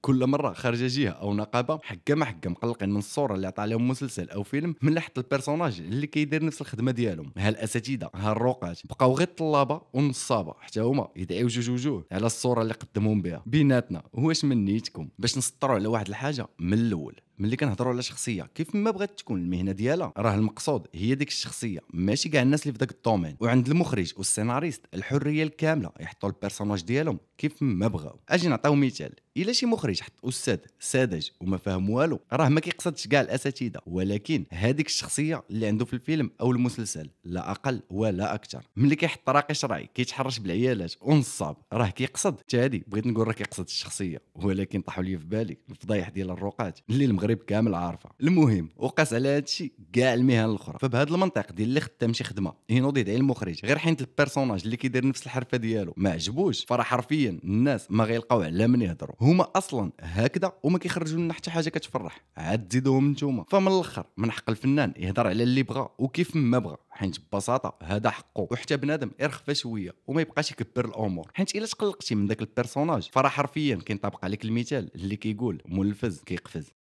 كل مره خارجه جهه او نقابه حكه ما حكه مقلقين من الصوره اللي عطى عليهم مسلسل او فيلم من لحظه البيرسوناج اللي كيدير نفس الخدمه ديالهم ها الاساتذه ها الروقات بقاو غير طلابه ونصابه حتى هما يدعيو جوج وجوه على الصوره اللي قدمهم بها بيناتنا واش من نيتكم باش نسطروا على واحد الحاجه من الاول ملي كنهضروا على شخصيه كيف ما بغات تكون المهنه ديالها راه المقصود هي ديك الشخصيه ماشي كاع الناس اللي في داك الدومين وعند المخرج والسيناريست الحريه الكامله يحطوا البيرسوناج ديالهم كيف ما بغاو اجي نعطيو مثال الا شي مخرج حط استاذ ساذج وما فاهم والو راه ما كيقصدش كاع الاساتذه ولكن هذيك الشخصيه اللي عنده في الفيلم او المسلسل لا اقل ولا اكثر ملي كيحط راقي شرعي كيتحرش بالعيالات ونصاب راه كيقصد حتى بغيت نقول راه كيقصد الشخصيه ولكن طاحوا لي في بالي الفضايح ديال الروقات اللي المغرب المغرب كامل عارفه المهم وقاس على هذا الشيء كاع المهن الاخرى فبهذا المنطق ديال اللي خدام شي خدمه هينو يدعي المخرج غير حيت البيرسوناج اللي كيدير نفس الحرفه ديالو ما عجبوش فراه حرفيا الناس ما غيلقاو على من يهضروا هما اصلا هكذا وما كيخرجوا لنا حتى حاجه كتفرح عاد تزيدوهم نتوما فمن الاخر من حق الفنان يهضر على اللي بغى وكيف ما بغى حيت ببساطه هذا حقه وحتى بنادم ارخف شويه وما يبقاش يكبر الامور حيت الا تقلقتي من ذاك البيرسوناج فراه حرفيا كينطبق عليك المثال اللي كيقول مول كيقفز